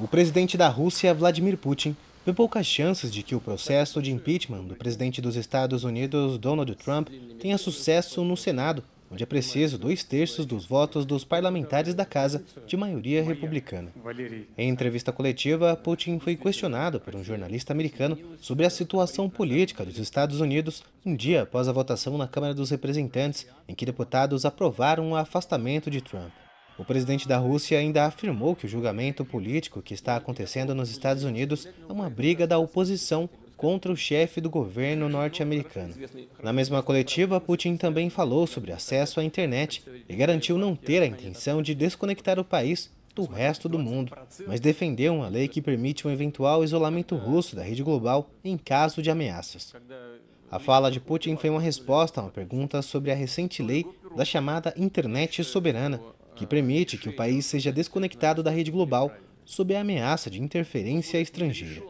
O presidente da Rússia, Vladimir Putin, vê poucas chances de que o processo de impeachment do presidente dos Estados Unidos, Donald Trump, tenha sucesso no Senado, onde é preciso dois terços dos votos dos parlamentares da casa, de maioria republicana. Em entrevista coletiva, Putin foi questionado por um jornalista americano sobre a situação política dos Estados Unidos um dia após a votação na Câmara dos Representantes, em que deputados aprovaram o afastamento de Trump. O presidente da Rússia ainda afirmou que o julgamento político que está acontecendo nos Estados Unidos é uma briga da oposição contra o chefe do governo norte-americano. Na mesma coletiva, Putin também falou sobre acesso à internet e garantiu não ter a intenção de desconectar o país do resto do mundo, mas defendeu uma lei que permite um eventual isolamento russo da rede global em caso de ameaças. A fala de Putin foi uma resposta a uma pergunta sobre a recente lei da chamada Internet Soberana, que permite que o país seja desconectado da rede global sob a ameaça de interferência estrangeira.